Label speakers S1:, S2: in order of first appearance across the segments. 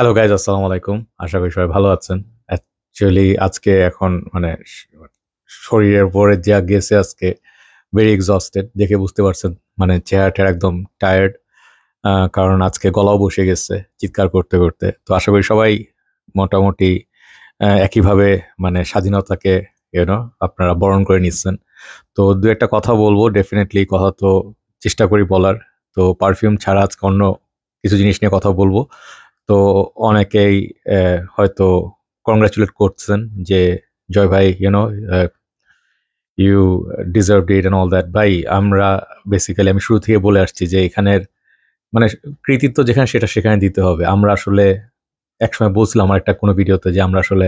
S1: hello guys আসসালামু আলাইকুম আশা করি সবাই ভালো আছেন অ্যাকচুয়ালি আজকে এখন মানে শরীরের পরে যা গেছে আজকে ভেরি এক্সস্টেড দেখে বুঝতে পারছেন মানে চেহারাটার একদম টায়ার্ড কারণ আজকে গলাও বসে গেছে চিৎকার করতে করতে তো আশা করি সবাই মোটামুটি একইভাবে মানে স্বাধীনতাকে ইউনো আপনারা বরণ করে নিচ্ছেন তো দু একটা কথা বলবো ডেফিনেটলি কথা তো চেষ্টা করি বলার তো পারফিউম ছাড়া আজকে অন্য কিছু জিনিস নিয়ে কথা বলবো তো অনেকেই হয়তো কংগ্রাচুলেট করছেন যে জয় ভাই you know you deserve it and all that ভাই আমরা বেসিক্যালি আমি শুরু থেকে বলে আসছি যে এখানের মানে কৃতিত্ব যেখানে সেটা সেখানে দিতে হবে আমরা আসলে একসময় বলছিলাম আমার একটা কোনো ভিডিওতে যে আমরা আসলে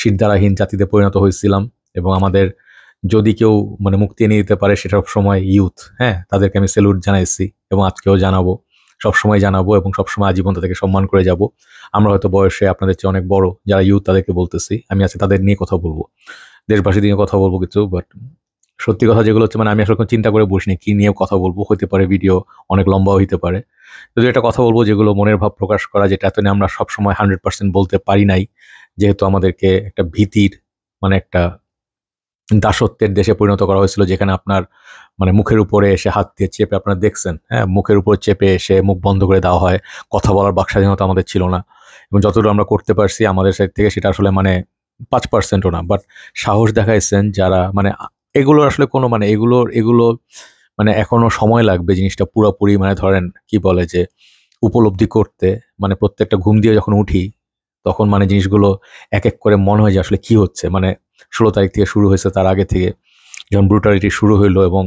S1: শিরদারাহীন জাতিতে পরিণত হয়েছিলাম এবং আমাদের যদি কেউ মানে মুক্তি এনে দিতে পারে সেটা সময় ইউথ হ্যাঁ তাদেরকে আমি সেলুট জানাইছি এবং আজকেও জানাবো সবসময় জানাবো এবং সবসময় আজীবন তাদেরকে সম্মান করে যাব আমরা হয়তো বয়সে আপনাদের চেয়ে অনেক বড় যারা ইউথ তাদেরকে বলতেছি আমি আজকে তাদের নিয়ে কথা বলবো দেশবাসী নিয়ে কথা বলবো কিছু বাট সত্যি কথা যেগুলো হচ্ছে মানে আমি আসলে চিন্তা করে বসিনি কি নিয়ে কথা বলবো হতে পারে ভিডিও অনেক লম্বাও হতে পারে যদি একটা কথা বলবো যেগুলো মনের ভাব প্রকাশ করা যেটা এত নিয়ে আমরা সবসময় হান্ড্রেড পার্সেন্ট বলতে পারি নাই যেহেতু আমাদেরকে একটা ভীতির মানে একটা দাসত্বের দেশে পরিণত করা হয়েছিল যেখানে আপনার মানে মুখের উপরে এসে হাত দিয়ে চেপে আপনারা দেখছেন হ্যাঁ মুখের উপর চেপে এসে মুখ বন্ধ করে দেওয়া হয় কথা বলার বাক স্বাধীনতা আমাদের ছিল না এবং যতটুকু আমরা করতে পারছি আমাদের সাইড থেকে সেটা আসলে মানে পাঁচ পার্সেন্টও না বাট সাহস দেখাইছেন যারা মানে এগুলো আসলে কোনো মানে এগুলোর এগুলো মানে এখনও সময় লাগবে জিনিসটা পুরোপুরি মানে ধরেন কি বলে যে উপলব্ধি করতে মানে প্রত্যেকটা ঘুম দিয়ে যখন উঠি তখন মানে জিনিসগুলো এক এক করে মনে হয় যে আসলে কি হচ্ছে মানে ষোলো তারিখ থেকে শুরু হয়েছে তার আগে থেকে যখন ব্রুটালিটি শুরু হইলো এবং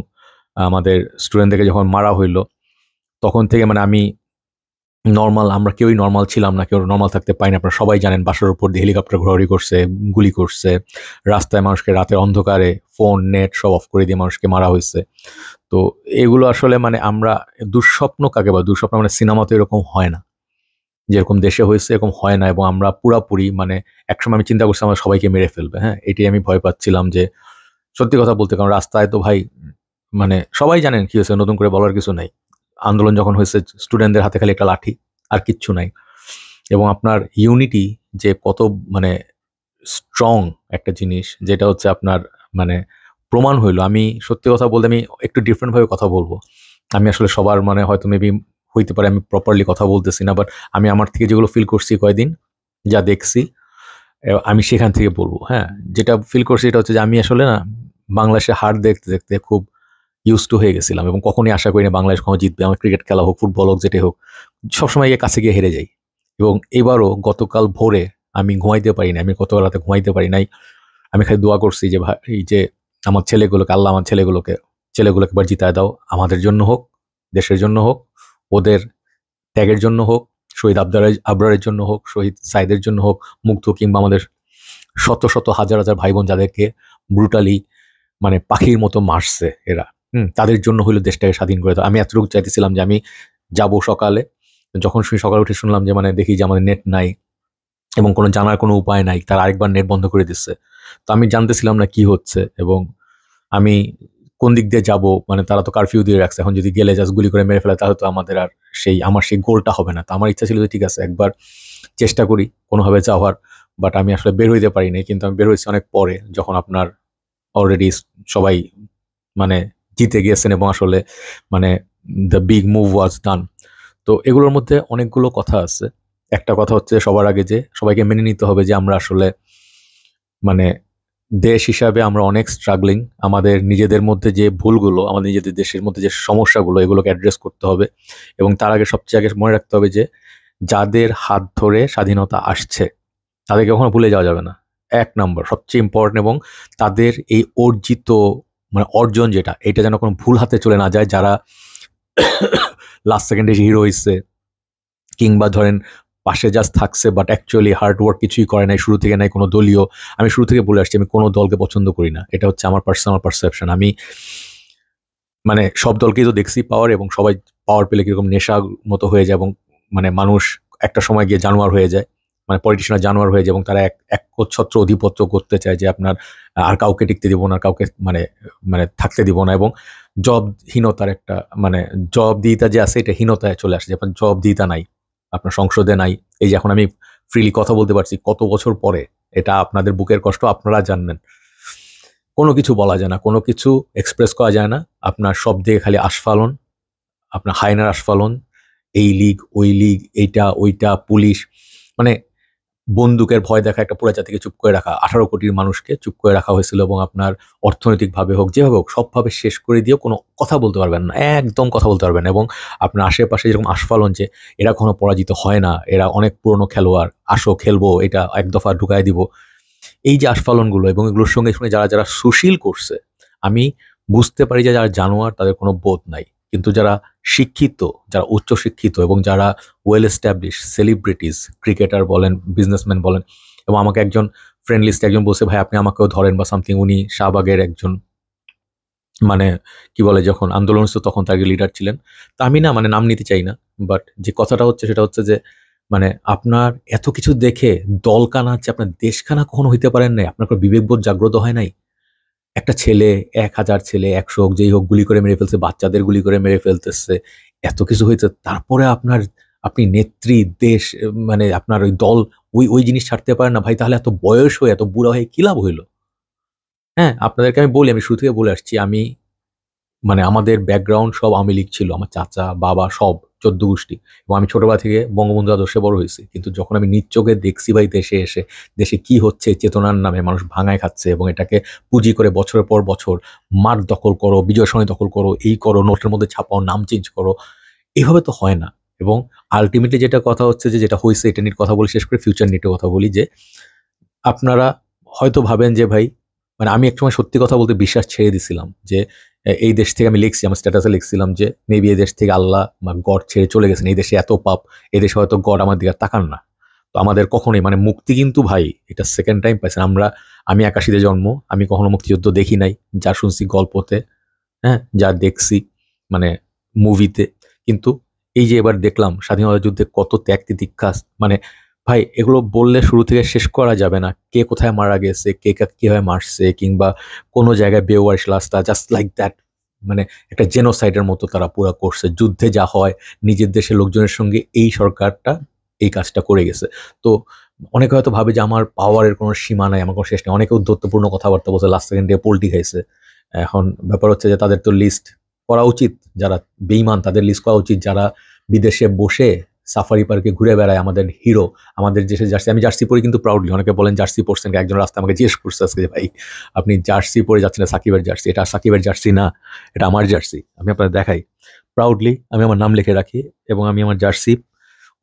S1: আমাদের স্টুডেন্টদেরকে যখন মারা হইলো তখন থেকে মানে আমি নর্মাল আমরা কেউই নর্মাল ছিলাম না কেউ নর্মাল থাকতে পাই না আপনারা সবাই জানেন বাসার উপর দিয়ে হেলিকপ্টার ঘোরাঘুরি করছে গুলি করছে রাস্তায় মানুষকে রাতের অন্ধকারে ফোন নেট সব অফ করে দিয়ে মানুষকে মারা হয়েছে তো এগুলো আসলে মানে আমরা দুঃস্বপ্ন কাকে বা দুঃস্বপ্ন মানে সিনেমা তো এরকম হয় না যেরকম দেশে হয়েছে এরকম হয় না এবং আমরা পুরাপুরি মানে একসময় আমি চিন্তা করছি আমরা সবাইকে মেরে ফেলবে হ্যাঁ এটি আমি ভয় পাচ্ছিলাম যে সত্যি কথা বলতে কারণ রাস্তায় তো ভাই মানে সবাই জানেন কী হয়েছে নতুন করে বলার কিছু নাই আন্দোলন যখন হয়েছে স্টুডেন্টদের হাতে খালি একটা লাঠি আর কিচ্ছু নাই এবং আপনার ইউনিটি যে কত মানে স্ট্রং একটা জিনিস যেটা হচ্ছে আপনার মানে প্রমাণ হইলো আমি সত্যি কথা বলতে আমি একটু ডিফারেন্টভাবে কথা বলবো আমি আসলে সবার মানে হয়তো মেবি হইতে পারে আমি প্রপারলি কথা বলতেছি না বাট আমি আমার থেকে যেগুলো ফিল করছি কয়দিন যা দেখছি আমি সেখান থেকে বলবো হ্যাঁ যেটা ফিল করছি এটা হচ্ছে যে আমি আসলে না বাংলাদেশে হার দেখতে দেখতে খুব ইউজ টু হয়ে গেছিলাম এবং কখনই আশা করি না বাংলাদেশ কখনো জিতবে আমার ক্রিকেট খেলা হোক ফুটবল হোক যেটাই হোক সবসময় গিয়ে কাছে গিয়ে হেরে যাই এবং এবারও গতকাল ভোরে আমি ঘুমাইতে পারি না আমি কত রাতে ঘুমাইতে পারি নাই আমি খালি দোয়া করছি যে ভাই যে আমার ছেলেগুলোকে আল্লাহ আমার ছেলেগুলোকে ছেলেগুলোকে এবার জিতায় দাও আমাদের জন্য হোক দেশের জন্য হোক ওদের ত্যাগের জন্য হোক শহীদ আবদার আবরারের জন্য হোক শহীদ সাইদের জন্য হোক মুক্ত কিংবা আমাদের শত শত হাজার হাজার ভাই বোন যাদেরকে ব্রুটালি মানে পাখির মতো মারছে এরা হুম তাদের জন্য হইলো দেশটাকে স্বাধীন করে আমি এতটুকু চাইতেছিলাম যে আমি যাব সকালে যখন শুনি সকালে উঠে শুনলাম যে মানে দেখি যে আমাদের নেট নাই এবং কোনো জানার কোনো উপায় নাই তারা আরেকবার নেট বন্ধ করে দিচ্ছে তো আমি জানতেছিলাম না কি হচ্ছে এবং আমি কোন দিক দিয়ে যাব মানে তারা তো কারফিউ দিয়ে রাখছে এখন যদি গেলে জাস্ট গুলি করে মেরে ফেলে তাহলে তো আমাদের আর সেই আমার সেই গোলটা হবে না তো আমার ইচ্ছা ছিল যে ঠিক আছে একবার চেষ্টা করি কোনোভাবে যাওয়ার বাট আমি আসলে বের হইতে পারিনি কিন্তু আমি বের হয়েছি অনেক পরে যখন আপনার অলরেডি সবাই মানে জিতে গিয়েছেন এবং আসলে মানে the big move was done তো এগুলোর মধ্যে অনেকগুলো কথা আছে একটা কথা হচ্ছে সবার আগে যে সবাইকে মেনে নিতে হবে যে আমরা আসলে মানে দেশ হিসাবে আমরা অনেক স্ট্রাগলিং আমাদের নিজেদের মধ্যে যে ভুলগুলো আমাদের নিজেদের দেশের মধ্যে যে সমস্যাগুলো এগুলোকে অ্যাড্রেস করতে হবে এবং তার আগে সবচেয়ে আগে মনে রাখতে হবে যে যাদের হাত ধরে স্বাধীনতা আসছে তাদেরকে কখনো ভুলে যাওয়া যাবে না এক নম্বর সবচেয়ে ইম্পর্টেন্ট এবং তাদের এই অর্জিত মানে অর্জন যেটা এটা যেন কোনো ভুল হাতে চলে না যায় যারা লাস্ট সেকেন্ডে হিরো হয়েছে কিংবা ধরেন পাশে জাস্ট থাকছে বাট অ্যাকচুয়ালি হার্ডওয়ার্ক কিছুই করে নাই শুরু থেকে নাই কোনো দলীয় আমি শুরু থেকে বলে আসছি আমি কোনো দলকে পছন্দ করি না এটা হচ্ছে আমার পার্সোনাল পারসেপশন আমি মানে সব দলকেই তো দেখছি পাওয়ার এবং সবাই পাওয়ার পেলে কীরকম নেশা মতো হয়ে যায় এবং মানে মানুষ একটা সময় গিয়ে জানোয়ার হয়ে যায় মানে পলিটিশিয়ানরা জানোয়ার হয়ে যায় এবং তারা এক একচ্ছত্র অধিপত্য করতে চায় যে আপনার আর কাউকে টিকতে দিব না কাউকে মানে মানে থাকতে দিব না এবং জবহীনতার একটা মানে জবদিহিতা যে আছে এটা হীনতায় চলে আসে যে আপনার জবদিহিতা নাই আপনার সংসদে নাই এই যে এখন আমি ফ্রিলি কথা বলতে পারছি কত বছর পরে এটা আপনাদের বুকের কষ্ট আপনারা জানবেন কোনো কিছু বলা যায় না কোনো কিছু এক্সপ্রেস করা যায় না আপনার সব দিকে খালি আস্ফালন আপনার হায়নার আস্ফালন এই লিগ ওই লিগ এইটা ওইটা পুলিশ মানে বন্দুকের ভয় দেখা একটা পুরা জাতিকে চুপ করে রাখা আঠারো কোটির মানুষকে চুপ করে রাখা হয়েছিল এবং আপনার অর্থনৈতিকভাবে হোক যেভাবে হোক সবভাবে শেষ করে দিয়েও কোনো কথা বলতে পারবেন না একদম কথা বলতে পারবেন এবং আপনার আশেপাশে যেরকম আস্ফালন যে এরা কোনো পরাজিত হয় না এরা অনেক পুরনো খেলোয়াড় আসো খেলবো এটা এক দফা ঢুকায় দিব এই যে আস্ফালনগুলো এবং এগুলোর সঙ্গে সঙ্গে যারা যারা সুশীল করছে আমি বুঝতে পারি যে যারা জানোয়ার তাদের কোনো বোধ নাই কিন্তু যারা শিক্ষিত যারা উচ্চশিক্ষিত এবং যারা ওয়েল এস্টাবলিশ সেলিব্রিটিস ক্রিকেটার বলেন বিজনেসম্যান বলেন এবং আমাকে একজন ফ্রেন্ডলিস্ট একজন বলছে ভাই আপনি আমাকেও ধরেন বা সামথিং উনি শাহবাগের একজন মানে কি বলে যখন আন্দোলন ছিল তখন তার লিডার ছিলেন তা আমি না মানে নাম নিতে চাই না বাট যে কথাটা হচ্ছে সেটা হচ্ছে যে মানে আপনার এত কিছু দেখে দলকানা হচ্ছে আপনার দেশখানা কখনো হইতে পারেন নাই আপনার বিবেকবোধ জাগ্রত হয় নাই একটা ছেলে এক হাজার ছেলে একশো হোক যেই হোক গুলি করে মেরে ফেলছে বাচ্চাদের গুলি করে মেরে ফেলতেছে এত কিছু হয়েছে তারপরে আপনার আপনি নেত্রী দেশ মানে আপনার ওই দল ওই ওই জিনিস ছাড়তে পারেন না ভাই তাহলে এত বয়স হয়ে এত বুড়া হয়ে কী লাভ হইলো হ্যাঁ আপনাদেরকে আমি বলি আমি শুরু থেকে বলে আসছি আমি মানে আমাদের ব্যাকগ্রাউন্ড সব আমি লীগ ছিল আমার চাচা বাবা সব চোদ্দ গোষ্ঠী এবং আমি ছোটোবেলা থেকে বঙ্গবন্ধু আদর্শে বড় হয়েছি কিন্তু যখন আমি নিজ চোখে দেখছি ভাই দেশে এসে দেশে কি হচ্ছে চেতনার নামে মানুষ ভাঙায় খাচ্ছে এবং এটাকে পুঁজি করে বছরের পর বছর মার দখল করো বিজয় সময় দখল করো এই করো নোটের মধ্যে ছাপাও নাম চেঞ্জ করো এইভাবে তো হয় না এবং আলটিমেটলি যেটা কথা হচ্ছে যে যেটা হয়েছে এটা নিয়ে কথা বলি শেষ করে ফিউচার নিয়ে কথা বলি যে আপনারা হয়তো ভাবেন যে ভাই মানে আমি একসময় সত্যি কথা বলতে বিশ্বাস ছেড়ে দিছিলাম যে এই দেশ থেকে আমি লিখছি আমার স্ট্যাটাসে লিখছিলাম যে মেবি এই দেশ থেকে আল্লাহ বা গড ছেড়ে চলে গেছেন এই দেশে এত পাপ এই দেশে হয়তো গড আমার দিকে তাকান না তো আমাদের কখনোই মানে মুক্তি কিন্তু ভাই এটা সেকেন্ড টাইম পাইছেন আমরা আমি একাশিতে জন্ম আমি কখনো মুক্তিযুদ্ধ দেখি নাই যা শুনছি গল্পতে হ্যাঁ যা দেখছি মানে মুভিতে কিন্তু এই যে এবার দেখলাম স্বাধীনতা যুদ্ধে কত ত্যাগ তিতিক্ষা মানে ভাই এগুলো বললে শুরু থেকে শেষ করা যাবে না কে কোথায় মারা গেছে কে কীভাবে মারছে কিংবা কোনো জায়গায় বেওয়ার লাশটা জাস্ট লাইক দ্যাট মানে একটা জেনোসাইডের মতো তারা পুরো করছে যুদ্ধে যা হয় নিজের দেশের লোকজনের সঙ্গে এই সরকারটা এই কাজটা করে গেছে তো অনেকে হয়তো ভাবে যে আমার পাওয়ারের কোনো সীমা নাই আমার কোনো শেষ নেই অনেকে উদ্ধত্তপূর্ণ কথাবার্তা বলছে লাস্ট ডে পোলট্রি খাইছে এখন ব্যাপার হচ্ছে যে তাদের তো লিস্ট করা উচিত যারা বেইমান তাদের লিস্ট করা উচিত যারা বিদেশে বসে সাফারি পার্কে ঘুরে বেড়ায় আমাদের হিরো আমাদের দেশে জার্সি আমি জার্সি পরে কিন্তু প্রাউডলি অনেকে বলেন জার্সি পরছেন একজন রাস্তা আমাকে জিজ্ঞেস করছে আজকে ভাই আপনি জার্সি পরে যাচ্ছেন না সাকিবের জার্সি এটা সাকিবের জার্সি না এটা আমার জার্সি আমি আপনাদের দেখাই প্রাউডলি আমি আমার নাম লিখে রাখি এবং আমি আমার জার্সি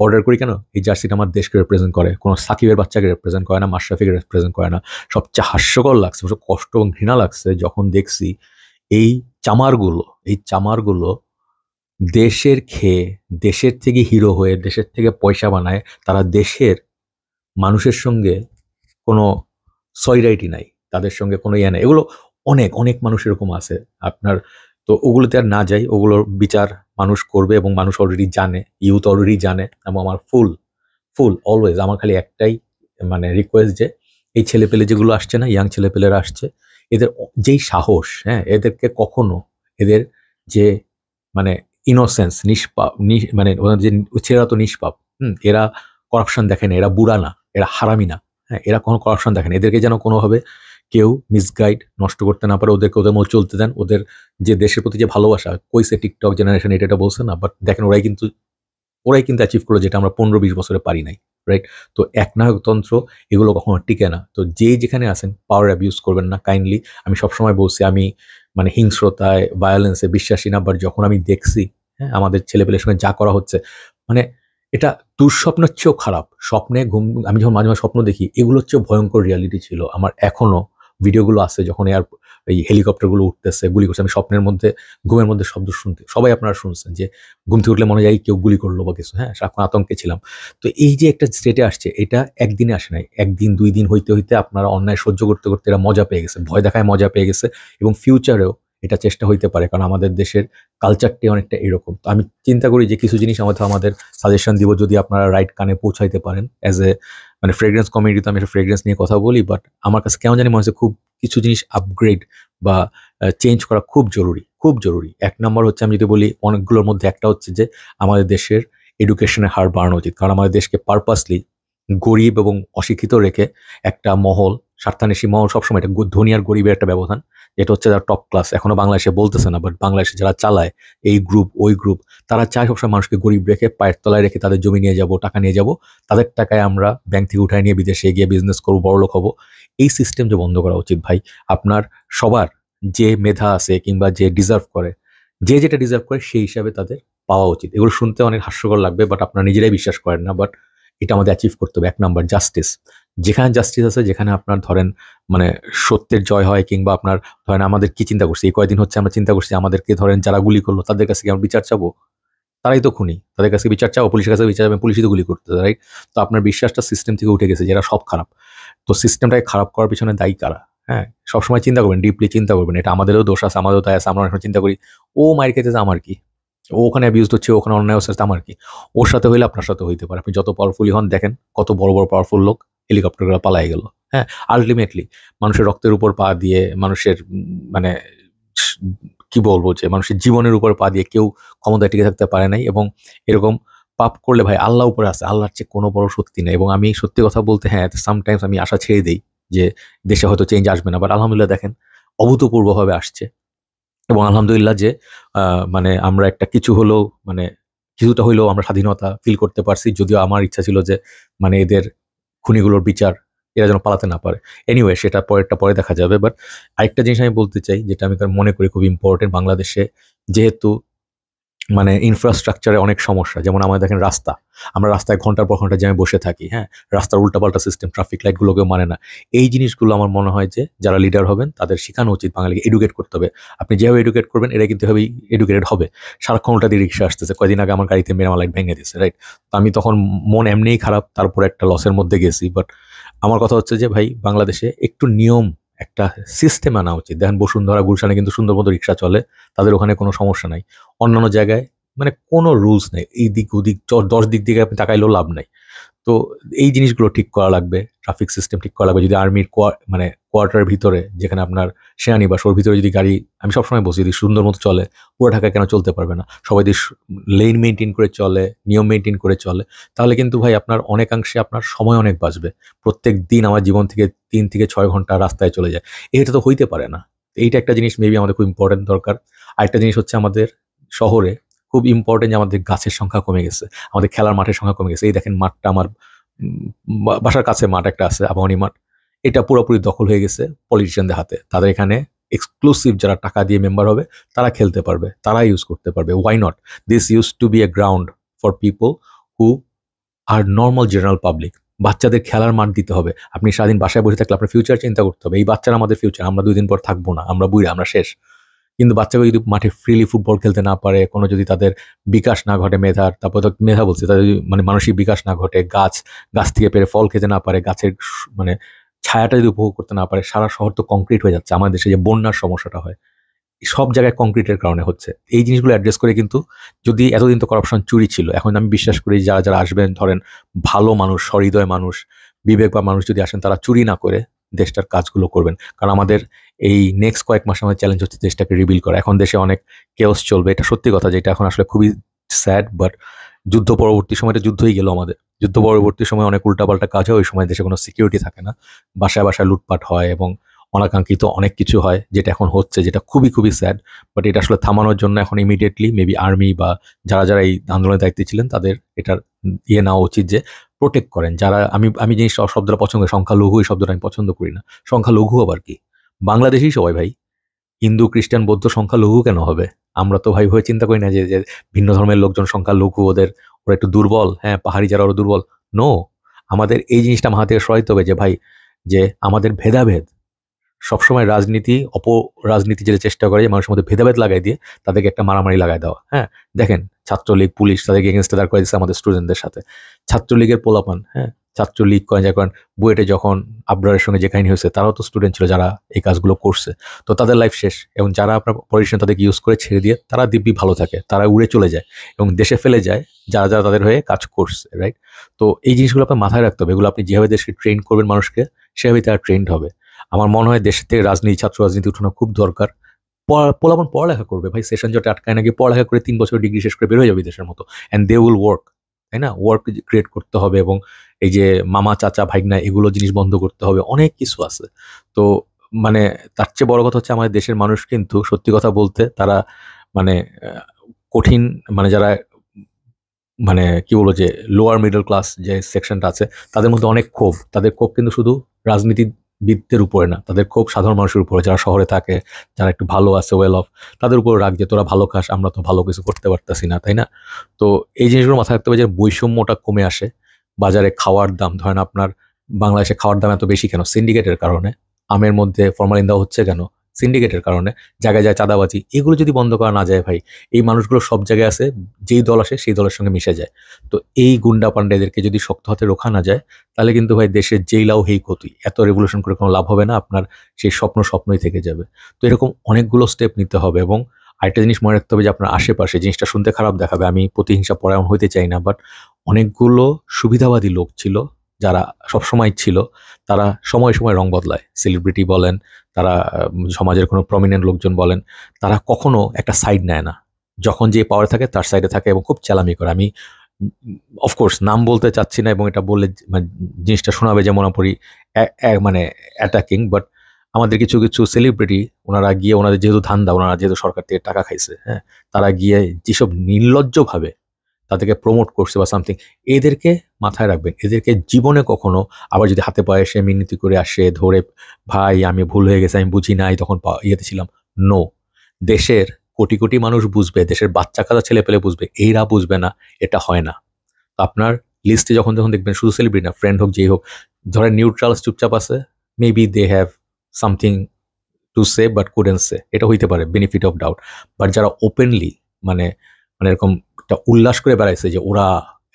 S1: অর্ডার করি কেন এই জার্সিটা আমার দেশকে রিপ্রেজেন্ট করে কোনো সাকিবের বাচ্চাকে রিপ্রেজেন্ট করে না মাশরাফিকে রিপ্রেজেন্ট করে না সবচেয়ে হাস্যকর লাগছে সব কষ্ট এবং ঘৃণা লাগছে যখন দেখছি এই চামারগুলো এই চামারগুলো দেশের খেয়ে দেশের থেকে হিরো হয়ে দেশের থেকে পয়সা বানায় তারা দেশের মানুষের সঙ্গে কোনো সয়রাইটি নাই তাদের সঙ্গে কোনো ইয়ে নেই এগুলো অনেক অনেক মানুষ এরকম আছে আপনার তো ওগুলোতে আর না যাই ওগুলোর বিচার মানুষ করবে এবং মানুষ অলরেডি জানে ইউথ অলরেডি জানে এবং আমার ফুল ফুল অলওয়েজ আমার খালি একটাই মানে রিকোয়েস্ট যে এই ছেলেপেলে যেগুলো আসছে না ইয়াং ছেলেপেলেরা আসছে এদের যেই সাহস হ্যাঁ এদেরকে কখনো এদের যে মানে ইনোসেন্স নিষ্পাপ মানে যে ছেলেরা তো নিষ্পাপ হুম এরা করাপশন দেখে না এরা বুড়া না এরা হারামি না হ্যাঁ এরা কোনো করাপশন দেখে না এদেরকে যেন কোনোভাবে কেউ মিসগাইড নষ্ট করতে না পারে ওদেরকে ওদের মতো চলতে দেন ওদের যে দেশের প্রতি যে ভালোবাসা কইসে টিকটক জেনারেশন এটা এটা বলছে না বাট দেখেন ওরাই কিন্তু ওরাই কিন্তু অ্যাচিভ করলো যেটা আমরা পনেরো বিশ বছরে পারি নাই রাইট তো একনায়কতন্ত্র এগুলো কখনো টিকে না তো যে যেখানে আসেন পাওয়ার অ্যাবিউজ করবেন না কাইন্ডলি আমি সবসময় বলছি আমি মানে হিংস্রতায় ভায়োলেন্সে বিশ্বাসী না বাট যখন আমি দেখছি হ্যাঁ আমাদের ছেলেপেলের সঙ্গে যা করা হচ্ছে মানে এটা দুঃস্বপ্নের চেয়েও খারাপ স্বপ্নে ঘুম আমি যখন মাঝে মাঝে স্বপ্ন দেখি এগুলোর চেয়েও ভয়ঙ্কর রিয়ালিটি ছিল আমার এখনও ভিডিওগুলো আছে যখন এয়ার এই হেলিকপ্টারগুলো উঠতেছে গুলি করছে আমি স্বপ্নের মধ্যে ঘুমের মধ্যে শব্দ শুনতে সবাই আপনারা শুনছেন যে ঘুম থেকে উঠলে মনে যায় কেউ গুলি করলো বা কিছু হ্যাঁ সারাক্ষণ আতঙ্কে ছিলাম তো এই যে একটা স্টেটে আসছে এটা একদিনে আসে নাই একদিন দুই দিন হইতে হইতে আপনারা অন্যায় সহ্য করতে করতে এরা মজা পেয়ে গেছে ভয় দেখায় মজা পেয়ে গেছে এবং ফিউচারেও এটা চেষ্টা হইতে পারে কারণ আমাদের দেশের কালচারটি অনেকটা এরকম তো আমি চিন্তা করি যে কিছু জিনিস আমাদের আমাদের সাজেশন দিব যদি আপনারা রাইট কানে পৌঁছাইতে পারেন অ্যাজ এ মানে ফ্রেগরেন্স তো আমি একটা ফ্রেগরেন্স নিয়ে কথা বলি বাট আমার কাছে কেমন জানি মনে হচ্ছে খুব কিছু জিনিস আপগ্রেড বা চেঞ্জ করা খুব জরুরি খুব জরুরি এক নম্বর হচ্ছে আমি যদি বলি অনেকগুলোর মধ্যে একটা হচ্ছে যে আমাদের দেশের এডুকেশনের হার বাড়ানো উচিত কারণ আমাদের দেশকে পারপাসলি গরিব এবং অশিক্ষিত রেখে একটা মহল স্বার্থানেশী মহল সবসময় এটা ধনী আর গরিবের একটা ব্যবধান যেটা হচ্ছে যারা টপ ক্লাস এখনও বাংলাদেশে বলতেছে না বাট বাংলাদেশে যারা চালায় এই গ্রুপ ওই গ্রুপ তারা চায় সবসময় মানুষকে গরিব রেখে পায়ের তলায় রেখে তাদের জমি নিয়ে যাব টাকা নিয়ে যাব তাদের টাকায় আমরা ব্যাংক থেকে উঠায় নিয়ে বিদেশে গিয়ে বিজনেস করবো বড়লোক হবো এই সিস্টেম যে বন্ধ করা উচিত ভাই আপনার সবার যে মেধা আছে কিংবা যে ডিজার্ভ করে যে যেটা ডিজার্ভ করে সেই হিসাবে তাদের পাওয়া উচিত এগুলো শুনতে অনেক হাস্যকর লাগবে বাট আপনারা নিজেরাই বিশ্বাস করেন না বাট এটা আমাদের অ্যাচিভ করতে হবে এক নাম্বার জাস্টিস যেখানে জাস্টিস আছে যেখানে আপনার ধরেন মানে সত্যের জয় হয় কিংবা আপনার ধরেন আমাদের কি চিন্তা করছি এই কয়দিন হচ্ছে আমরা চিন্তা করছি আমাদেরকে ধরেন যারা গুলি করলো তাদের কাছে কি আমরা বিচার চাবো তারাই তো খুনি তাদের কাছে বিচার চাও পুলিশের কাছে বিচার পুলিশই তো গুলি করতে রাইট তো আপনার বিশ্বাসটা সিস্টেম থেকে উঠে গেছে যারা সব খারাপ তো সিস্টেমটাকে খারাপ করার পিছনে দায়ী কারা হ্যাঁ সবসময় চিন্তা করবেন ডিপলি চিন্তা করবেন এটা আমাদেরও দোষ আছে আমাদেরও তাই আছে আমরা অনেক চিন্তা করি ও মায়ের খেতেছে আমার কি ও ওখানে অ্যাবিউজ হচ্ছে ওখানে অন্যায় হচ্ছে আমার কি ওর সাথে হইলে আপনার সাথে হইতে পারে আপনি যত পাওয়ারফুলি হন দেখেন কত বড় বড় পাওয়ারফুল লোক হেলিকপ্টারগুলো পালাই গেল হ্যাঁ আলটিমেটলি মানুষের রক্তের উপর পা দিয়ে মানুষের মানে কি বলবো যে মানুষের জীবনের উপর পা দিয়ে কেউ ক্ষমতায় টিকে থাকতে পারে নাই এবং এরকম পাপ করলে ভাই আল্লাহ উপরে আছে আল্লাহর চেয়ে কোনো বড় শক্তি নেই এবং আমি সত্যি কথা বলতে হ্যাঁ সামটাইমস আমি আশা ছেড়ে দিই যে দেশে হয়তো চেঞ্জ আসবে না বাট আলহামদুলিল্লাহ দেখেন অভূতপূর্বভাবে আসছে এবং আলহামদুলিল্লাহ যে মানে আমরা একটা কিছু হলেও মানে কিছুটা হইলেও আমরা স্বাধীনতা ফিল করতে পারছি যদিও আমার ইচ্ছা ছিল যে মানে এদের খুনিগুলোর বিচার এরা যেন পালাতে না পারে এনিওয়ে সেটা পরেরটা পরে দেখা যাবে বাট আরেকটা জিনিস আমি বলতে চাই যেটা আমি মনে করি খুব ইম্পর্টেন্ট বাংলাদেশে যেহেতু মানে ইনফ্রাস্ট্রাকচারে অনেক সমস্যা যেমন আমাদের দেখেন রাস্তা আমরা রাস্তায় ঘন্টার পর ঘন্টা যেমন বসে থাকি হ্যাঁ রাস্তার উল্টাপাল্টা সিস্টেম ট্রাফিক লাইটগুলোকেও মানে না এই জিনিসগুলো আমার মনে হয় যে যারা লিডার হবেন তাদের শেখানো উচিত বাঙালিকে এডুকেট করতে হবে আপনি যেভাবে এডুকেট করবেন এটা কিন্তু এভাবেই এডুকেটেড হবে সারাক্ষণ উল্টা দিয়ে রিক্সা আসতেছে কয়দিন আগে আমার গাড়িতে মেরামা লাইট ভেঙে দিয়েছে রাইট তো আমি তখন মন এমনিই খারাপ তারপর একটা লসের মধ্যে গেছি বাট আমার কথা হচ্ছে যে ভাই বাংলাদেশে একটু নিয়ম একটা সিস্টেম আনা উচিত দেখেন বসুন্ধরা গুলশানে কিন্তু সুন্দর মতো রিক্সা চলে তাদের ওখানে কোনো সমস্যা নাই অন্যান্য জায়গায় মানে কোনো রুলস নেই এই দিক ওদিক দশ দিক দিকে আপনি তাকাইলেও লাভ নাই তো এই জিনিসগুলো ঠিক করা লাগবে ট্রাফিক সিস্টেম ঠিক করা লাগবে যদি আর্মির মানে কোয়ার্টারের ভিতরে যেখানে আপনার শেয়ানি বাস ওর ভিতরে যদি গাড়ি আমি সবসময় বসি যদি সুন্দর মতো চলে পুরো ঢাকা কেন চলতে পারবে না সবাই যদি লেন মেনটেন করে চলে নিয়ম মেনটেন করে চলে তাহলে কিন্তু ভাই আপনার অনেকাংশে আপনার সময় অনেক বাঁচবে প্রত্যেক দিন আমার জীবন থেকে তিন থেকে ছয় ঘন্টা রাস্তায় চলে যায় এটা তো হইতে পারে না এইটা একটা জিনিস মেবি আমাদের খুব ইম্পর্টেন্ট দরকার আরেকটা জিনিস হচ্ছে আমাদের শহরে খুব ইম্পর্টেন্ট যে আমাদের গাছের সংখ্যা কমে গেছে আমাদের খেলার মাঠের সংখ্যা কমে গেছে এই দেখেন মাঠটা আমার বাসার কাছে মাঠ একটা আছে আবহানী মাঠ এটা পুরোপুরি দখল হয়ে গেছে পলিটিশিয়ানদের হাতে তাদের এখানে এক্সক্লুসিভ যারা টাকা দিয়ে মেম্বার হবে তারা খেলতে পারবে তারা ইউজ করতে পারবে why not this use to be a ground for people who are normal general public বাচ্চাদের খেলার মাঠ দিতে হবে আপনি সারাদিন বাসায় বসে থাকলে আপনার ফিউচার চিন্তা করতে হবে এই বাচ্চারা আমাদের ফিউচার আমরা দুই দিন পর থাকবো না আমরা বুড়ি আমরা শেষ কিন্তু বাচ্চাগুলো যদি মাঠে ফ্রিলি ফুটবল খেলতে না পারে কোনো যদি তাদের বিকাশ না ঘটে মেধার তারপর তো মেধা বলছে তাদের মানে মানসিক বিকাশ না ঘটে গাছ গাছ থেকে পেরে ফল খেতে না পারে গাছের মানে ছায়াটা যদি উপভোগ করতে না পারে সারা শহর তো কংক্রিট হয়ে যাচ্ছে আমাদের দেশে যে বন্যার সমস্যাটা হয় সব জায়গায় কংক্রিটের কারণে হচ্ছে এই জিনিসগুলো অ্যাড্রেস করে কিন্তু যদি এতদিন তো করাপশন চুরি ছিল এখন আমি বিশ্বাস করি যারা যারা আসবেন ধরেন ভালো মানুষ সহৃদয় মানুষ বিবেক বা মানুষ যদি আসেন তারা চুরি না করে দেশটার কাজগুলো করবেন কারণ আমাদের এই নেক্সট কয়েক মাস আমাদের চ্যালেঞ্জ হচ্ছে দেশটাকে রিবিল করা এখন দেশে অনেক কেওস চলবে এটা সত্যি কথা যেটা এখন আসলে খুবই স্যাড বাট যুদ্ধ পরবর্তী সময়টা যুদ্ধই গেল আমাদের যুদ্ধ পরবর্তী সময় অনেক উল্টাপাল্টা কাজ হয় ওই সময় দেশে কোনো সিকিউরিটি থাকে না বাসায় বাসায় লুটপাট হয় এবং অনাকাঙ্ক্ষিত অনেক কিছু হয় যেটা এখন হচ্ছে যেটা খুবই খুবই স্যাড বাট এটা আসলে থামানোর জন্য এখন ইমিডিয়েটলি মেবি আর্মি বা যারা যারা এই আন্দোলনের দায়িত্বে ছিলেন তাদের এটার ইয়ে নেওয়া উচিত যে প্রোটেক্ট করেন যারা আমি আমি জিনিসটা শব্দটা পছন্দ সংখ্যালঘু এই শব্দটা আমি পছন্দ করি না সংখ্যালঘু আবার কি বাংলাদেশেই সবাই ভাই হিন্দু খ্রিস্টান বৌদ্ধ সংখ্যালঘু কেন হবে আমরা তো ভাই হয়ে চিন্তা করি না যে যে ভিন্ন ধর্মের লোকজন সংখ্যালঘু ওদের ওরা একটু দুর্বল হ্যাঁ পাহাড়ি যারা ওরা দুর্বল নো আমাদের এই জিনিসটা মাহাতে থেকে হবে যে ভাই যে আমাদের ভেদাভেদ সবসময় রাজনীতি অপ রাজনীতি যেটা চেষ্টা করে মানুষের মধ্যে ভেদাভেদ লাগাই দিয়ে তাদেরকে একটা মারামারি লাগাই দেওয়া হ্যাঁ দেখেন ছাত্রলীগ পুলিশ তাদেরকে এগেনস্টে দাঁড় করে দিচ্ছে আমাদের স্টুডেন্টদের সাথে ছাত্রলীগের পোলাপান হ্যাঁ ছাত্রলীগ করেন যখন বুয়েটে যখন আবরারের সঙ্গে যে কাহিনী হয়েছে তারাও তো স্টুডেন্ট ছিল যারা এই কাজগুলো করছে তো তাদের লাইফ শেষ এবং যারা আপনার পজিশন তাদেরকে ইউজ করে ছেড়ে দিয়ে তারা দিব্যি ভালো থাকে তারা উড়ে চলে যায় এবং দেশে ফেলে যায় যারা যারা তাদের হয়ে কাজ করছে রাইট তো এই জিনিসগুলো আপনার মাথায় রাখতে হবে এগুলো আপনি যেভাবে দেশকে ট্রেন করবেন মানুষকে সেভাবেই তারা ট্রেন্ড হবে আমার মনে হয় দেশ থেকে রাজনীতি ছাত্র রাজনীতি উঠানো খুব দরকার পোলাপন পড়ালেখা করবে ভাই সেশন জটে আটকায় নাকি পড়ালেখা করে তিন বছর ডিগ্রি শেষ করে বেরোয় যাবে দেশের মতো অ্যান্ড দে উইল ওয়ার্ক তাই না ওয়ার্ক ক্রিয়েট করতে হবে এবং এই যে মামা চাচা ভাইগনা এগুলো জিনিস বন্ধ করতে হবে অনেক কিছু আছে তো মানে তার চেয়ে বড় কথা হচ্ছে আমাদের দেশের মানুষ কিন্তু সত্যি কথা বলতে তারা মানে কঠিন মানে যারা মানে কি বলো যে লোয়ার মিডল ক্লাস যে সেকশনটা আছে তাদের মধ্যে অনেক ক্ষোভ তাদের ক্ষোভ কিন্তু শুধু রাজনীতি বৃত্তের উপরে না তাদের খুব সাধারণ মানুষের উপরে যারা শহরে থাকে যারা একটু ভালো আছে ওয়েল অফ তাদের উপরে রাখ যে তোরা ভালো খাস আমরা তো ভালো কিছু করতে পারতাছি না তাই না তো এই জিনিসগুলো মাথায় রাখতে হবে যে বৈষম্যটা কমে আসে বাজারে খাওয়ার দাম ধরেন আপনার বাংলাদেশে খাওয়ার দাম এত বেশি কেন সিন্ডিকেটের কারণে আমের মধ্যে ফর্মালিন দেওয়া হচ্ছে কেন সিন্ডিকেটের কারণে জায়গায় যায় চাঁদাবাজি এগুলো যদি বন্ধ করা না যায় ভাই এই মানুষগুলো সব জায়গায় আসে যেই দল আসে সেই দলের সঙ্গে মিশে যায় তো এই গুন্ডা পান্ডাদেরকে যদি শক্ত হাতে রোখা না যায় তাহলে কিন্তু ভাই দেশের যেই লাও হেই ক্ষতি এত রেভলিউশন করে কোনো লাভ হবে না আপনার সেই স্বপ্ন স্বপ্নই থেকে যাবে তো এরকম অনেকগুলো স্টেপ নিতে হবে এবং আরেকটা জিনিস মনে রাখতে হবে যে আপনার আশেপাশে জিনিসটা শুনতে খারাপ দেখাবে আমি প্রতিহিংসা পরায়ণ হইতে চাই না বাট অনেকগুলো সুবিধাবাদী লোক ছিল যারা সবসময় ছিল তারা সময় সময় রং বদলায় সেলিব্রিটি বলেন তারা সমাজের কোনো প্রমিনেন্ট লোকজন বলেন তারা কখনো একটা সাইড নেয় না যখন যে পাওয়ার থাকে তার সাইডে থাকে এবং খুব চালামি করে আমি অফকোর্স নাম বলতে চাচ্ছি না এবং এটা বললে মানে জিনিসটা শোনাবে যে মনে করি মানে অ্যাটাকিং বাট আমাদের কিছু কিছু সেলিব্রিটি ওনারা গিয়ে ওনাদের যেহেতু ধান্দা ওনারা যেহেতু সরকার থেকে টাকা খাইছে হ্যাঁ তারা গিয়ে যেসব নির্লজ্জভাবে তাদেরকে প্রমোট করছে বা সামথিং এদেরকে মাথায় রাখবেন এদেরকে জীবনে কখনো আবার যদি হাতে পায়ে এসে মিনতি করে আসে ধরে ভাই আমি ভুল হয়ে গেছে আমি বুঝি নাই তখন ইয়েতে ছিলাম নো দেশের কোটি কোটি মানুষ বুঝবে দেশের বাচ্চা কাদা ছেলে পেলে বুঝবে এরা বুঝবে না এটা হয় না তো আপনার লিস্টে যখন যখন দেখবেন শুধু সেলিব্রিটি না ফ্রেন্ড হোক যেই হোক ধরেন নিউট্রালস চুপচাপ আছে maybe they have something to say but couldn't say এটা হইতে পারে বেনিফিট অফ ডাউট বাট যারা ওপেনলি মানে মানে এরকম একটা উল্লাস করে বেড়াইছে যে ওরা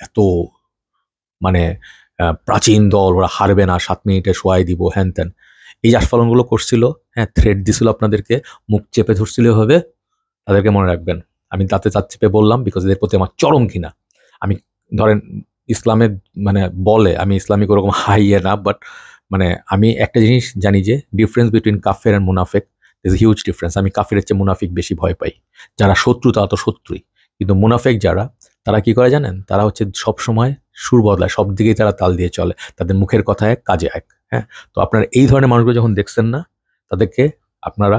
S1: এত মানে প্রাচীন দল ওরা হারবে না সাত মিনিটে শোয়াই দিব হ্যান ত্যান এই ফলনগুলো করছিল হ্যাঁ থ্রেড দিছিল আপনাদেরকে মুখ চেপে ধরছিল এভাবে তাদেরকে মনে রাখবেন আমি তাতে চার চেপে বললাম বিকজ এদের প্রতি আমার চরম ঘৃণা আমি ধরেন ইসলামের মানে বলে আমি ইসলামিক ওরকম হাইয়ে না বাট মানে আমি একটা জিনিস জানি যে ডিফারেন্স বিটুইন কাফের অ্যান্ড মুনাফেক ইজ হিউজ ডিফারেন্স আমি কাফের চেয়ে মুনাফিক বেশি ভয় পাই যারা শত্রু তারা তো শত্রুই কিন্তু মুনাফেক যারা তারা কি করে জানেন তারা হচ্ছে সব সময় সুর বদলায় সব দিকেই তারা তাল দিয়ে চলে তাদের মুখের কথা এক কাজে এক হ্যাঁ তো আপনার এই ধরনের মানুষগুলো যখন দেখছেন না তাদেরকে আপনারা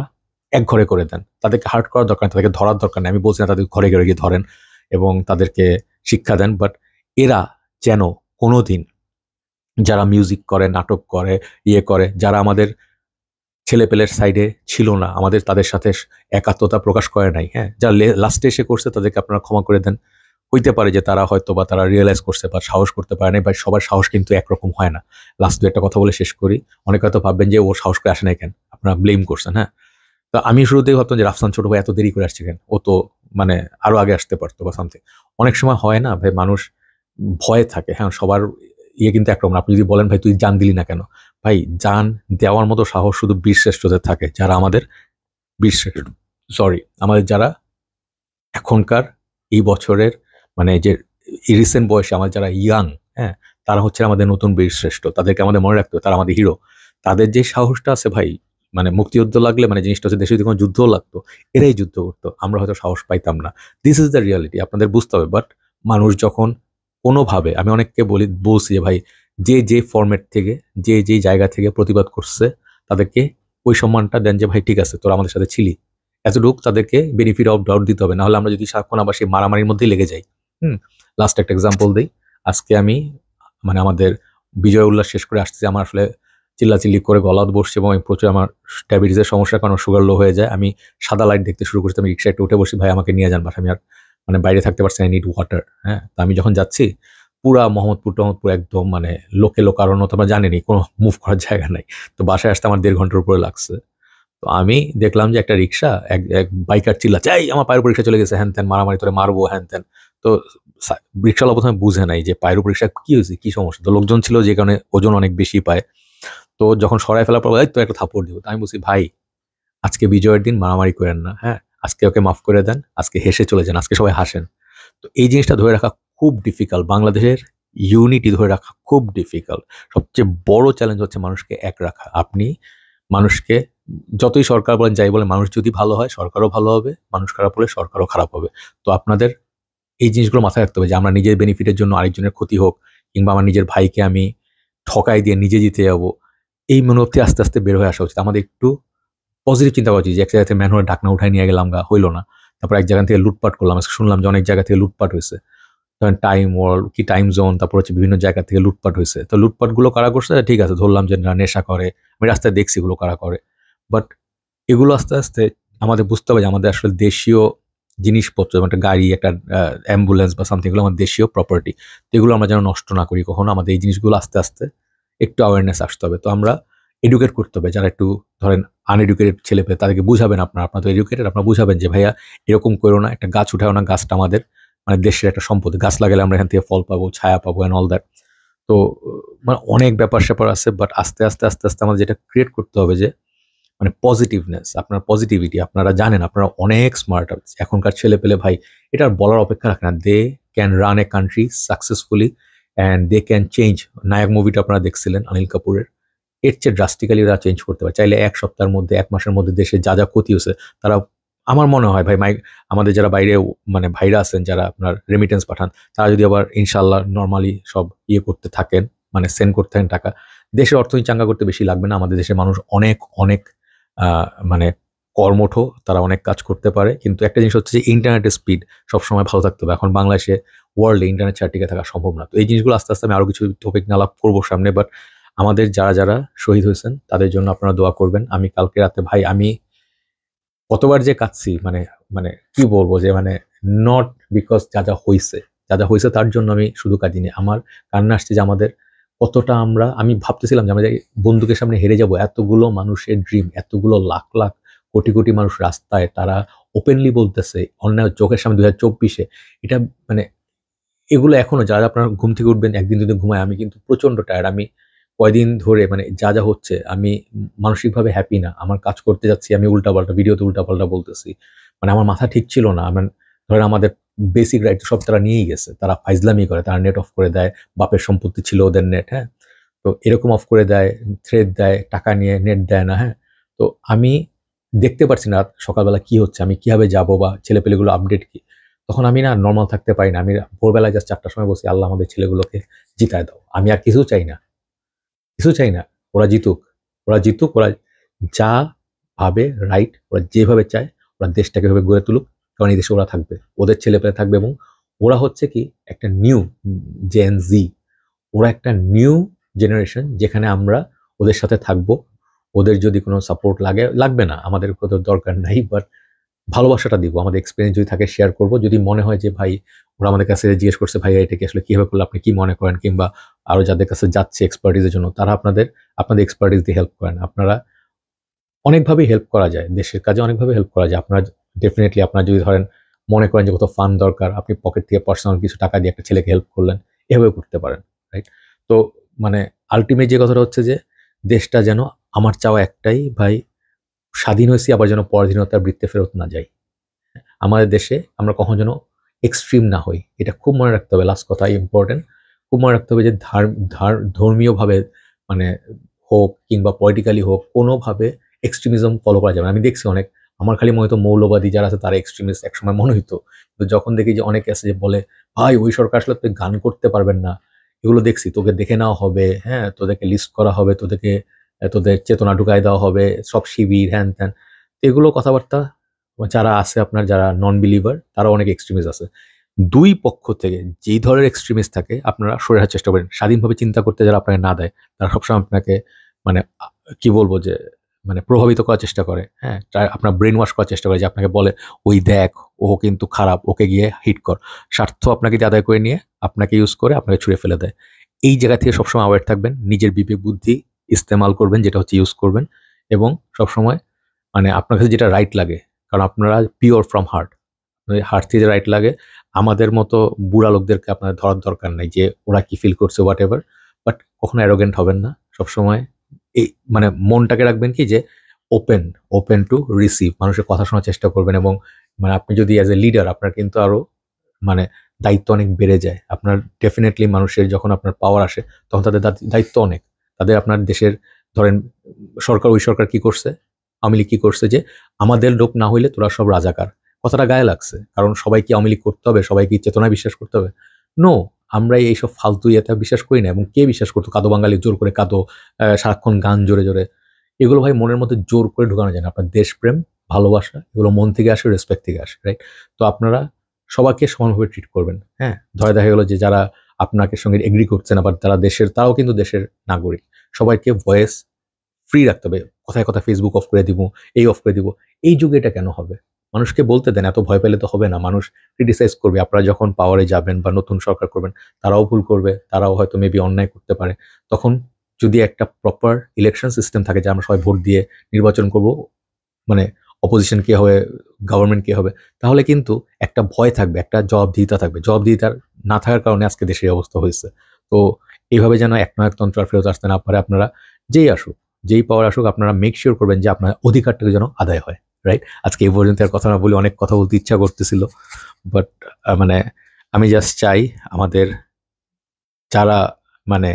S1: এক ঘরে করে দেন তাদেরকে হার্ট করার দরকার নেই তাদেরকে ধরার দরকার নেই আমি বলছি না তাদের ঘরে ঘরে গিয়ে ধরেন এবং তাদেরকে শিক্ষা দেন বাট এরা যেন কোনো দিন যারা মিউজিক করে নাটক করে ইয়ে করে যারা আমাদের ছেলেপেলের সাইডে ছিল না আমাদের তাদের সাথে একাত্মতা প্রকাশ করে নাই হ্যাঁ যারা লাস্টে এসে করছে তাদেরকে আপনারা ক্ষমা করে দেন হইতে পারে যে তারা হয়তো বা তারা রিয়েলাইজ করছে বা সাহস করতে পারে নাই বা সবার সাহস কিন্তু একরকম হয় না লাস্ট দু একটা কথা বলে শেষ করি অনেকে হয়তো ভাববেন যে ও সাহস করে আসে না কেন আপনারা ব্লেম করছেন হ্যাঁ তো আমি শুরুতেই ভাবতাম যে রাফসান ছোট ভাই এত দেরি করে আসছে কেন ও তো মানে আরও আগে আসতে পারতো বা সামথিং অনেক সময় হয় না ভাই মানুষ ভয়ে থাকে হ্যাঁ সবার ইয়ে কিন্তু একরকম আপনি যদি বলেন ভাই তুই জান দিলি না কেন ভাই যান দেওয়ার মতো সাহস শুধু বীরশ্রেষ্ঠদের থাকে যারা আমাদের বীরশ্রেষ্ঠ সরি আমাদের যারা এখনকার এই বছরের মানে যে রিসেন্ট বয়সে আমাদের যারা ইয়াং হ্যাঁ তারা হচ্ছে আমাদের নতুন বীরশ্রেষ্ঠ তাদেরকে আমাদের মনে রাখতে হবে তারা আমাদের হিরো তাদের যে সাহসটা আছে ভাই মানে মুক্তিযুদ্ধ লাগলে মানে জিনিসটা হচ্ছে দেশে যদি কোনো যুদ্ধ লাগতো এরাই যুদ্ধ করতো আমরা হয়তো সাহস পাইতাম না দিস ইজ দ্য রিয়ালিটি আপনাদের বুঝতে হবে বাট মানুষ যখন কোনোভাবে আমি অনেককে বলি বলছি যে ভাই যে যে ফর্মেট থেকে যে যে জায়গা থেকে প্রতিবাদ করছে তাদেরকে ওই সম্মানটা দেন যে ভাই ঠিক আছে তোরা আমাদের সাথে ছিলি এতটুক তাদেরকে বেনিফিট অফ ডাউট দিতে হবে নাহলে আমরা যদি সারাক্ষণ আবার সেই মারামারির মধ্যেই লেগে যাই হুম লাস্ট একটা এক্সাম্পল দিই আজকে আমি মানে আমাদের বিজয় উল্লাস শেষ করে আসতেছি আমার আসলে চিল্লাচিল্লি করে গলাত বসছে এবং আমি প্রচুর আমার ডায়াবেটিসের সমস্যার কারণ সুগার লো হয়ে যায় আমি সাদা লাইট দেখতে শুরু করছি আমি রিক্সা একটু উঠে বসি ভাই আমাকে নিয়ে যান বাস আমি আর মানে বাইরে থাকতে পারছি আই নিড ওয়াটার হ্যাঁ তো আমি যখন যাচ্ছি পুরা মোহাম্মদপুর টহম্মদপুর একদম মানে লোকে লোকারণ্য তো আমরা জানিনি কোনো মুভ করার জায়গা নাই তো বাসায় আসতে আমার দেড় ঘন্টার উপরে লাগছে তো আমি দেখলাম যে একটা রিক্সা এক এক বাইকার চিল্লা চাই আমার পায়ের উপর রিক্সা চলে গেছে হ্যান ত্যান মারামারি তোরে মারবো হ্যান ত্যান তো রিক্সাওয়ালা প্রথমে বুঝে নাই যে পায়ের উপর রিক্সা কী হয়েছে কী সমস্যা তো লোকজন ছিল যে কারণে ওজন অনেক বেশি পায় তো যখন সরাই ফেলার পর তো একটা থাপড় দিব আমি বলছি ভাই আজকে বিজয়ের দিন মারামারি করেন না হ্যাঁ আজকে ওকে মাফ করে দেন আজকে হেসে চলে যান আজকে সবাই হাসেন তো এই জিনিসটা ধরে রাখা খুব ডিফিকাল্ট বাংলাদেশের ইউনিটি ধরে রাখা খুব ডিফিকাল্ট সবচেয়ে বড় চ্যালেঞ্জ হচ্ছে মানুষকে এক রাখা আপনি মানুষকে যতই সরকার বলেন যাই বলে মানুষ যদি ভালো হয় সরকারও ভালো হবে মানুষ খারাপ হলে সরকারও খারাপ হবে তো আপনাদের এই জিনিসগুলো মাথায় রাখতে হবে যে আমরা নিজের বেনিফিটের জন্য আরেকজনের ক্ষতি হোক কিংবা আমার নিজের ভাইকে আমি ঠকাই দিয়ে নিজে জিতে যাবো এই মনোভাবটি আস্তে আস্তে বের হয়ে আসা উচিত আমাদের একটু পজিটিভ চিন্তা করা উচিত যে এক জায়গা থেকে ম্যানহোলে ঢাকনা উঠায় নিয়ে গেলাম গা হইল না তারপর এক জায়গা থেকে লুটপাট করলাম শুনলাম যে অনেক জায়গা থেকে লুটপাট হয়েছে ধরেন টাইম ওয়ার্ল্ড কি টাইম জোন তারপর হচ্ছে বিভিন্ন জায়গা থেকে লুটপাট হয়েছে তো লুটপাটগুলো কারা করছে ঠিক আছে ধরলাম যে না নেশা করে আমি রাস্তায় দেখছি এগুলো কারা করে বাট এগুলো আস্তে আস্তে আমাদের বুঝতে হবে যে আমাদের আসলে দেশীয় জিনিসপত্র যেমন একটা গাড়ি একটা অ্যাম্বুলেন্স বা সামথিং এগুলো আমাদের দেশীয় প্রপার্টি তো এগুলো আমরা যেন নষ্ট না করি কখনো আমাদের এই জিনিসগুলো আস্তে আস্তে একটু অ্যাওয়ারনেস আসতে হবে তো আমরা এডুকেট করতে হবে যারা একটু ধরেন আনএডুকেটেড ছেলে পেয়ে তাদেরকে বুঝাবেন আপনার আপনার তো এডুকেটেড আপনারা বুঝাবেন যে ভাইয়া এরকম করো না একটা গাছ উঠাও না গাছটা আমাদের মানে দেশের একটা সম্পদ গাছ লাগালে আমরা এখান থেকে ফল পাবো ছায়া পাবো অ্যান্ড অল দ্যাট তো মানে অনেক ব্যাপার স্যাপার আছে বাট আস্তে আস্তে আস্তে আস্তে আমাদের যেটা ক্রিয়েট করতে হবে যে মানে পজিটিভনেস আপনার পজিটিভিটি আপনারা জানেন আপনারা অনেক স্মার্ট এখনকার ছেলে পেলে ভাই এটা বলার অপেক্ষা রাখে না they can run a country successfully and they can change Nayak মুভিটা আপনারা দেখছিলেন অনিল কাপুরের এর চেয়ে ড্রাস্টিক্যালি ওরা চেঞ্জ করতে পারে চাইলে এক সপ্তাহের মধ্যে এক মাসের মধ্যে দেশে যা যা ক্ষতি হয়েছে তারা আমার মনে হয় ভাই মাই আমাদের যারা বাইরে মানে ভাইরা আছেন যারা আপনার রেমিটেন্স পাঠান তারা যদি আবার ইনশাল্লাহ নর্মালি সব ইয়ে করতে থাকেন মানে সেন্ড করতে থাকেন টাকা দেশের অর্থনীতি চাঙ্গা করতে বেশি লাগবে না আমাদের দেশের মানুষ অনেক অনেক মানে কর্মঠ তারা অনেক কাজ করতে পারে কিন্তু একটা জিনিস হচ্ছে যে ইন্টারনেটের স্পিড সবসময় ভালো থাকতে হবে এখন বাংলাদেশে ওয়ার্ল্ডে ইন্টারনেট ছাড়া থাকা সম্ভব না তো এই জিনিসগুলো আস্তে আস্তে আমি আরও কিছু টপিক লাভ করবো সামনে বাট আমাদের যারা যারা শহীদ হয়েছেন তাদের জন্য আপনারা দোয়া করবেন আমি কালকে রাতে ভাই আমি কতবার যে কাঁদছি মানে মানে কি বলবো যে মানে নট বিকজ যা যা হয়েছে যা যা হয়েছে তার জন্য আমি শুধু কাঁদিনি আমার কান্না আসছে যে আমাদের কতটা আমরা আমি ভাবতেছিলাম যে আমাদের বন্ধুকে সামনে হেরে যাব এতগুলো মানুষের ড্রিম এতগুলো লাখ লাখ কোটি কোটি মানুষ রাস্তায় তারা ওপেনলি বলতেছে অন্যায় চোখের সামনে দু হাজার চব্বিশে এটা মানে এগুলো এখনও যারা আপনার ঘুম থেকে উঠবেন একদিন দুদিন ঘুমায় আমি কিন্তু প্রচণ্ড টায়ার্ড আমি কয়দিন ধরে মানে যা যা হচ্ছে আমি মানসিকভাবে হ্যাপি না আমার কাজ করতে যাচ্ছি আমি উল্টাপাল্টা ভিডিওতে উল্টাপাল্টা বলতেছি মানে আমার মাথা ঠিক ছিল না আমার ধরেন আমাদের বেসিক রাইট সব তারা নিয়েই গেছে তারা ফাইজলামি করে তারা নেট অফ করে দেয় বাপের সম্পত্তি ছিল ওদের নেট হ্যাঁ তো এরকম অফ করে দেয় থ্রেড দেয় টাকা নিয়ে নেট দেয় না হ্যাঁ তো আমি দেখতে পারছি না সকালবেলা কি হচ্ছে আমি কীভাবে যাব বা ছেলেপেলেগুলো আপডেট কি তখন আমি না নর্মাল থাকতে পারি না আমি ভোরবেলায় জাস্ট চারটার সময় বসে আল্লাহ আমাদের ছেলেগুলোকে জিতায় দাও আমি আর কিছু চাই না কিছু চাই না ওরা জিতুক ওরা জিতুক ওরা যা ভাবে রাইট ওরা যেভাবে চায় ওরা দেশটাকে ভাবে গড়ে তুলুক কারণ এই দেশে ওরা থাকবে ওদের ছেলে পেলে থাকবে এবং ওরা হচ্ছে কি একটা নিউ জেন জি ওরা একটা নিউ জেনারেশন যেখানে আমরা ওদের সাথে থাকবো ওদের যদি কোনো সাপোর্ট লাগে লাগবে না আমাদের কোথাও দরকার নাই বাট ভালোবাসাটা দিব আমাদের এক্সপিরিয়েন্স যদি থাকে শেয়ার করব যদি মনে হয় যে ভাই ওরা আমাদের কাছে জিজ্ঞেস করছে ভাই এটাকে আসলে কীভাবে করলে আপনি কী মনে করেন কিংবা আরও যাদের কাছে যাচ্ছে এক্সপার্টিসের জন্য তারা আপনাদের আপনাদের এক্সপার্টিস দিয়ে হেল্প করেন আপনারা অনেকভাবেই হেল্প করা যায় দেশের কাজে অনেকভাবে হেল্প করা যায় আপনারা ডেফিনেটলি আপনারা যদি ধরেন মনে করেন যে কোথাও ফান্ড দরকার আপনি পকেট থেকে পার্সোনাল কিছু টাকা দিয়ে একটা ছেলেকে হেল্প করলেন এভাবে করতে পারেন রাইট তো মানে আলটিমেট যে কথাটা হচ্ছে যে দেশটা যেন আমার চাওয়া একটাই ভাই স্বাধীন হয়েছি আবার যেন পরাধীনতার বৃত্তে ফেরত না যাই আমাদের দেশে আমরা কখন যেন এক্সট্রিম না হই এটা খুব মনে রাখতে হবে লাস্ট কথা ইম্পর্টেন্ট খুব মনে রাখতে হবে যে ধর্মীয়ভাবে মানে হোক কিংবা পলিটিক্যালি হোক কোনোভাবে এক্সট্রিমিজম ফলো করা যাবে না আমি দেখছি অনেক আমার খালি মনে হতো মৌলবাদী যারা আছে তারা এক্সট্রিমিস্ট একসময় মনে হইতো কিন্তু যখন দেখি যে অনেকে আছে যে বলে ভাই ওই সরকার আসলে তুই গান করতে পারবেন না এগুলো দেখছি তোকে দেখে নেওয়া হবে হ্যাঁ তোদেরকে লিস্ট করা হবে তোদেরকে তোদের চেতনা ঢুকাই দেওয়া হবে সব শিবির হ্যান ত্যান এগুলো কথাবার্তা যারা আছে আপনার যারা নন বিলিভার তারা অনেক এক্সট্রিমিস আছে দুই পক্ষ থেকে যেই ধরনের এক্সট্রিমিস থাকে আপনারা সরে হওয়ার চেষ্টা করেন স্বাধীনভাবে চিন্তা করতে যারা আপনাকে না দেয় তারা সবসময় আপনাকে মানে কি বলবো যে মানে প্রভাবিত করার চেষ্টা করে হ্যাঁ আপনার ব্রেন ওয়াশ করার চেষ্টা করে যে আপনাকে বলে ওই দেখ ও কিন্তু খারাপ ওকে গিয়ে হিট কর স্বার্থ আপনাকে দিয়ে আদায় করে নিয়ে আপনাকে ইউজ করে আপনাকে ছুঁড়ে ফেলে দেয় এই জায়গা থেকে সবসময় অ্যাওয়ার থাকবেন নিজের বিবেক বুদ্ধি ইস্তেমাল করবেন যেটা হচ্ছে ইউজ করবেন এবং সবসময় মানে আপনার কাছে যেটা রাইট লাগে কারণ আপনারা পিওর ফ্রম হার্ট হার্ট থেকে রাইট লাগে আমাদের মতো বুড়া লোকদেরকে আপনাদের ধরার দরকার নাই যে ওরা কি ফিল করছে হোয়াট এভার বাট কখনো অ্যারোগেন্ট হবেন না সবসময় এই মানে মনটাকে রাখবেন কি যে ওপেন ওপেন টু রিসিভ মানুষের কথা শোনার চেষ্টা করবেন এবং মানে আপনি যদি অ্যাজ এ লিডার আপনার কিন্তু আরও মানে দায়িত্ব অনেক বেড়ে যায় আপনার ডেফিনেটলি মানুষের যখন আপনার পাওয়ার আসে তখন তাদের দায়িত্ব অনেক তাদের আপনার দেশের ধরেন সরকার ওই সরকার কি করছে আওয়ামী লীগ কী করছে যে আমাদের লোক না হইলে তোরা সব রাজাকার কথাটা গায়ে লাগছে কারণ সবাইকে আওয়ামী করতে হবে সবাই কি চেতনায় বিশ্বাস করতে হবে নো আমরা এইসব ফালতু ইয়েতে বিশ্বাস করি না এবং কে বিশ্বাস করতো কাদো বাঙালি জোর করে কাদো সারাক্ষণ গান জোরে জোরে এগুলো ভাই মনের মধ্যে জোর করে ঢুকানো যায় না আপনার দেশপ্রেম ভালোবাসা এগুলো মন থেকে আসে রেসপেক্ট থেকে আসে রাইট তো আপনারা সবাইকে সমানভাবে ট্রিট করবেন হ্যাঁ ধরে দেখা গেলো যে যারা আপনাকে সঙ্গে এগ্রি করছেন আবার তারা দেশের তারাও কিন্তু দেশের নাগরিক সবাইকে ভয়েস ফ্রি রাখতে হবে কথায় কথা ফেসবুক অফ করে দিব এই অফ করে দিব এই যুগে এটা কেন হবে মানুষকে বলতে দেন এত ভয় পেলে তো হবে না মানুষ ক্রিটিসাইজ করবে আপনারা যখন পাওয়ারে যাবেন বা নতুন সরকার করবেন তারাও ভুল করবে তারাও হয়তো মেবি অন্যায় করতে পারে তখন যদি একটা প্রপার ইলেকশন সিস্টেম থাকে যে আমরা সবাই ভোট দিয়ে নির্বাচন করব মানে অপোজিশন কে হবে গভর্নমেন্ট কে হবে তাহলে কিন্তু একটা ভয় থাকবে একটা জবাবদিহিতা থাকবে জবাবদিহিতা না থাকার কারণে আজকে দেশের অবস্থা হয়েছে তো এইভাবে যেন এক নয় তন্ত্র আর ফেরত আসতে না পারে আপনারা যেই আসুক যেই পাওয়ার আসুক আপনারা মেক শিওর করবেন যে আপনার অধিকারটাকে যেন আদায় হয় রাইট আজকে এই পর্যন্ত আর কথা না বলি অনেক কথা বলতে ইচ্ছা করতেছিল বাট মানে আমি জাস্ট চাই আমাদের যারা মানে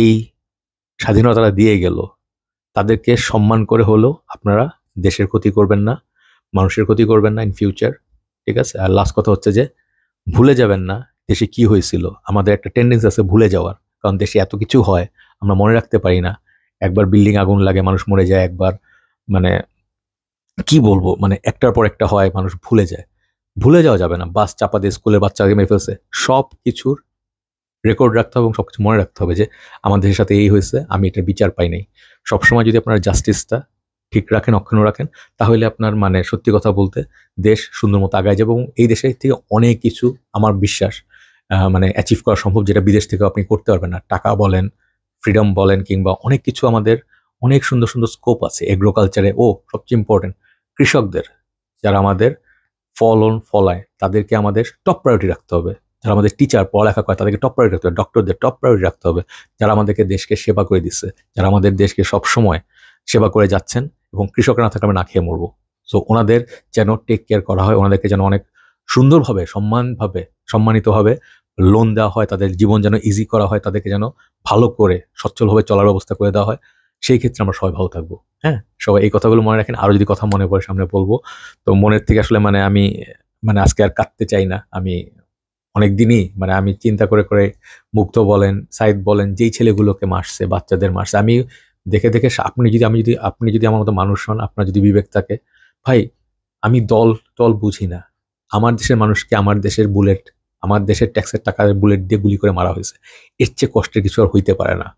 S1: এই স্বাধীনতাটা দিয়ে গেল তাদেরকে সম্মান করে হলেও আপনারা দেশের ক্ষতি করবেন না মানুষের ক্ষতি করবেন না ইন ফিউচার ঠিক আছে আর লাস্ট কথা হচ্ছে যে ভুলে যাবেন না দেশে কি হয়েছিল আমাদের একটা টেন্ডেন্স আছে ভুলে যাওয়ার কারণ দেশে এত কিছু হয় আমরা মনে রাখতে পারি না একবার বিল্ডিং আগুন লাগে মানুষ মরে যায় একবার মানে কি বলবো মানে একটার পর একটা হয় মানুষ ভুলে যায় ভুলে যাওয়া যাবে না বাস চাপা দিয়ে স্কুলের বাচ্চাকে মেরে ফেলছে সব কিছুর রেকর্ড রাখতে হবে এবং সব কিছু মনে রাখতে হবে যে আমাদের সাথে এই হয়েছে আমি এটার বিচার পাই নাই সবসময় যদি আপনার জাস্টিসটা ঠিক রাখেন অক্ষুণ্ণ রাখেন তাহলে আপনার মানে সত্যি কথা বলতে দেশ সুন্দর মতো আগায় যাবে এবং এই দেশের থেকে অনেক কিছু আমার বিশ্বাস মানে অ্যাচিভ করা সম্ভব যেটা বিদেশ থেকে আপনি করতে পারবেন না টাকা বলেন ফ্রিডম বলেন কিংবা অনেক কিছু আমাদের অনেক সুন্দর সুন্দর স্কোপ আছে এগ্রোকালচারে ও সবচেয়ে ইম্পর্টেন্ট কৃষকদের যারা আমাদের ফলন ফলায় তাদেরকে আমাদের টপ প্রায়োরিটি রাখতে হবে যারা আমাদের টিচার পড়ালেখা করে তাদেরকে টপ প্রায়োরিটি রাখতে হবে ডক্টরদের টপ প্রায়োরিটি রাখতে হবে যারা আমাদেরকে দেশকে সেবা করে দিচ্ছে যারা আমাদের দেশকে সবসময় সেবা করে যাচ্ছেন এবং কৃষকরা না থাকলে আমরা না খেয়ে মরবো সো ওনাদের যেন টেক কেয়ার করা হয় ওনাদেরকে যেন অনেক সুন্দরভাবে সম্মানভাবে সম্মানিতভাবে লোন দেওয়া হয় তাদের জীবন যেন ইজি করা হয় তাদেরকে যেন ভালো করে সচ্ছলভাবে চলার ব্যবস্থা করে দেওয়া হয় সেই ক্ষেত্রে আমরা সবাই ভালো থাকবো হ্যাঁ সবাই এই কথাগুলো মনে রাখেন আরও যদি কথা মনে পড়ে সামনে বলবো তো মনের থেকে আসলে মানে আমি মানে আজকে আর কাঁদতে চাই না আমি অনেক দিনই মানে আমি চিন্তা করে করে মুক্ত বলেন সাইদ বলেন যেই ছেলেগুলোকে মারছে বাচ্চাদের মারছে আমি দেখে দেখে আপনি যদি আমি যদি আপনি যদি আমার মতো মানুষ হন আপনার যদি বিবেক থাকে ভাই আমি দল দল বুঝি না আমার দেশের মানুষকে আমার দেশের বুলেট আমার দেশের ট্যাক্সের টাকা বুলেট দিয়ে গুলি করে মারা হয়েছে এর চেয়ে কষ্টের কিছু আর হইতে পারে না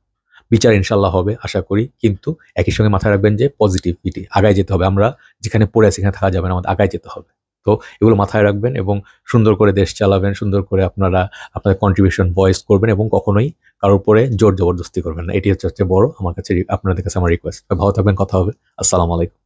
S1: বিচার ইনশাল্লাহ হবে আশা করি কিন্তু একই সঙ্গে মাথায় রাখবেন যে পজিটিভিটি আগায় যেতে হবে আমরা যেখানে পড়ে আছি সেখানে থাকা যাবে না আমাদের আগায় যেতে হবে তো এগুলো মাথায় রাখবেন এবং সুন্দর করে দেশ চালাবেন সুন্দর করে আপনারা আপনাদের কন্ট্রিবিউশন ভয়েস করবেন এবং কখনোই কারোর উপরে জোর জবরদস্তি করবেন না এটি হচ্ছে বড় আমার কাছে আপনাদের কাছে আমার রিকোয়েস্ট ভালো থাকবেন কথা হবে আসসালামু আলাইকুম